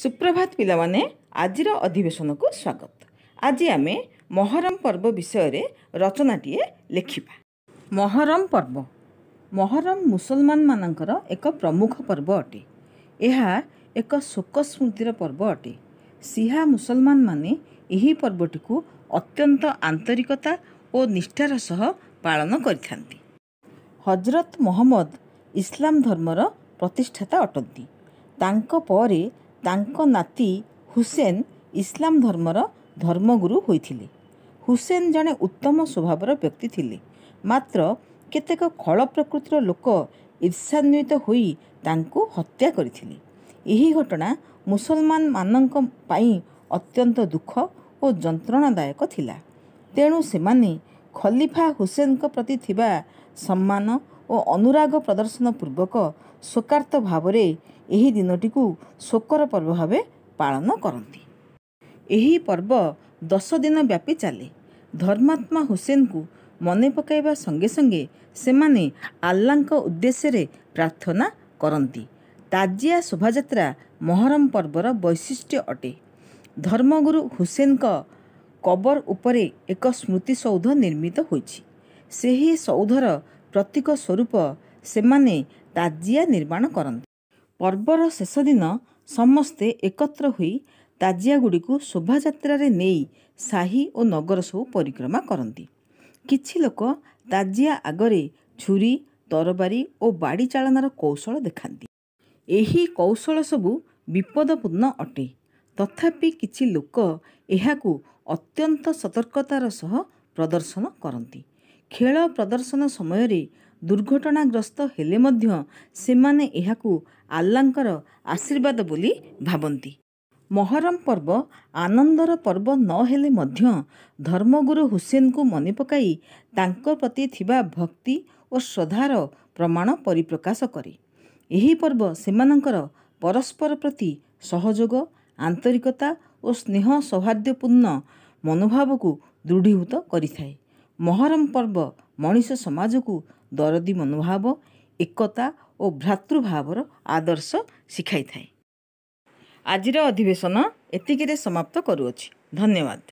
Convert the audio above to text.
ସୁପ୍ରଭାତ ପିଲାମାନେ ଆଜିର ଅଧିବେଶନକୁ ସ୍ୱାଗତ ଆଜି ଆମେ ମହରମ ପର୍ବ ବିଷୟରେ ରଚନାଟିଏ ଲେଖିବା ମହରମ ପର୍ବ ମହରମ ମୁସଲମାନମାନଙ୍କର ଏକ ପ୍ରମୁଖ ପର୍ବ ଅଟେ ଏହା ଏକ ଶୋକ ସ୍ମୃତିର ପର୍ବ ଅଟେ ସିହା ମୁସଲମାନମାନେ ଏହି ପର୍ବଟିକୁ ଅତ୍ୟନ୍ତ ଆନ୍ତରିକତା ଓ ନିଷ୍ଠାର ସହ ପାଳନ କରିଥାନ୍ତି ହଜରତ ମହମ୍ମଦ ଇସଲାମ ଧର୍ମର ପ୍ରତିଷ୍ଠାତା ଅଟନ୍ତି ତାଙ୍କ ପରେ ତାଙ୍କ ନାତି ହୁସେନ ଇସଲାମ ଧର୍ମର ଧର୍ମଗୁରୁ ହୋଇଥିଲେ ହୁସେନ ଜଣେ ଉତ୍ତମ ସ୍ୱଭାବର ବ୍ୟକ୍ତି ଥିଲେ ମାତ୍ର କେତେକ ଖଳ ପ୍ରକୃତିର ଲୋକ ଇର୍ଷାନ୍ୱିତ ହୋଇ ତାଙ୍କୁ ହତ୍ୟା କରିଥିଲେ ଏହି ଘଟଣା ମୁସଲମାନମାନଙ୍କ ପାଇଁ ଅତ୍ୟନ୍ତ ଦୁଃଖ ଓ ଯନ୍ତ୍ରଣାଦାୟକ ଥିଲା ତେଣୁ ସେମାନେ ଖଲିଫା ହୁସେନଙ୍କ ପ୍ରତି ଥିବା ସମ୍ମାନ ଓ ଅନୁରାଗ ପ୍ରଦର୍ଶନ ପୂର୍ବକ ଶୋକାର୍ତ୍ତ ଭାବରେ ଏହି ଦିନଟିକୁ ଶୋକର ପର୍ବ ଭାବେ ପାଳନ କରନ୍ତି ଏହି ପର୍ବ ଦଶ ଦିନ ବ୍ୟାପି ଚାଲେ ଧର୍ମାତ୍ମା ହୁସେନଙ୍କୁ ମନେ ପକାଇବା ସଙ୍ଗେ ସଙ୍ଗେ ସେମାନେ ଆଲ୍ଲାଙ୍କ ଉଦ୍ଦେଶ୍ୟରେ ପ୍ରାର୍ଥନା କରନ୍ତି ତାଜିଆ ଶୋଭାଯାତ୍ରା ମହରମ ପର୍ବର ବୈଶିଷ୍ଟ୍ୟ ଅଟେ ଧର୍ମଗୁରୁ ହୁସେନଙ୍କ କବର ଉପରେ ଏକ ସ୍ମୃତିସୌଧ ନିର୍ମିତ ହୋଇଛି ସେହି ସୌଧର ପ୍ରତୀକ ସ୍ୱରୂପ ସେମାନେ ତାଜିଆ ନିର୍ମାଣ କରନ୍ତି ପର୍ବର ଶେଷ ଦିନ ସମସ୍ତେ ଏକତ୍ର ହୋଇ ତାଜିଆ ଗୁଡ଼ିକୁ ଶୋଭାଯାତ୍ରାରେ ନେଇ ସାହି ଓ ନଗର ସବୁ ପରିକ୍ରମା କରନ୍ତି କିଛି ଲୋକ ତାଜିଆ ଆଗରେ ଛୁରୀ ତରବାରୀ ଓ ବାଡ଼ି ଚାଳନାର କୌଶଳ ଦେଖାନ୍ତି ଏହି କୌଶଳ ସବୁ ବିପଦପୂର୍ଣ୍ଣ ଅଟେ ତଥାପି କିଛି ଲୋକ ଏହାକୁ ଅତ୍ୟନ୍ତ ସତର୍କତାର ସହ ପ୍ରଦର୍ଶନ କରନ୍ତି ଖେଳ ପ୍ରଦର୍ଶନ ସମୟରେ ଦୁର୍ଘଟଣାଗ୍ରସ୍ତ ହେଲେ ମଧ୍ୟ ସେମାନେ ଏହାକୁ ଆଲ୍ଲାଙ୍କର ଆଶୀର୍ବାଦ ବୋଲି ଭାବନ୍ତି ମହରମ ପର୍ବ ଆନନ୍ଦର ପର୍ବ ନହେଲେ ମଧ୍ୟ ଧର୍ମଗୁରୁ ହୁସେନଙ୍କୁ ମନେ ପକାଇ ତାଙ୍କ ପ୍ରତି ଥିବା ଭକ୍ତି ଓ ଶ୍ରଦ୍ଧାର ପ୍ରମାଣ ପରିପ୍ରକାଶ କରେ ଏହି ପର୍ବ ସେମାନଙ୍କର ପରସ୍ପର ପ୍ରତି ସହଯୋଗ ଆନ୍ତରିକତା ଓ ସ୍ନେହ ସୌହାର୍ଦ୍ଦ୍ୟପୂର୍ଣ୍ଣ ମନୋଭାବକୁ ଦୃଢ଼ୀଭୂତ କରିଥାଏ ମହରମ ପର୍ବ ମଣିଷ ସମାଜକୁ ଦରଦୀ ମନୋଭାବ ଏକତା ଓ ଭ୍ରାତୃଭାବର ଆଦର୍ଶ ଶିଖାଇଥାଏ ଆଜିର ଅଧିବେଶନ ଏତିକିରେ ସମାପ୍ତ କରୁଅଛି ଧନ୍ୟବାଦ